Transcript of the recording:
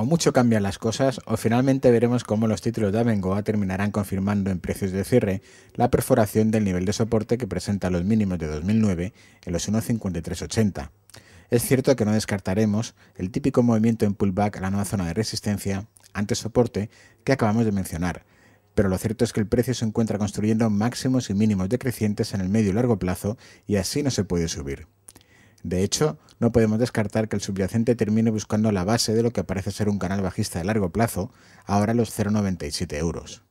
o mucho cambian las cosas, o finalmente veremos cómo los títulos de Avengoa terminarán confirmando en precios de cierre la perforación del nivel de soporte que presenta los mínimos de 2009 en los 1.5380. Es cierto que no descartaremos el típico movimiento en pullback a la nueva zona de resistencia ante soporte que acabamos de mencionar, pero lo cierto es que el precio se encuentra construyendo máximos y mínimos decrecientes en el medio y largo plazo y así no se puede subir. De hecho, no podemos descartar que el subyacente termine buscando la base de lo que parece ser un canal bajista de largo plazo, ahora los 0,97 euros.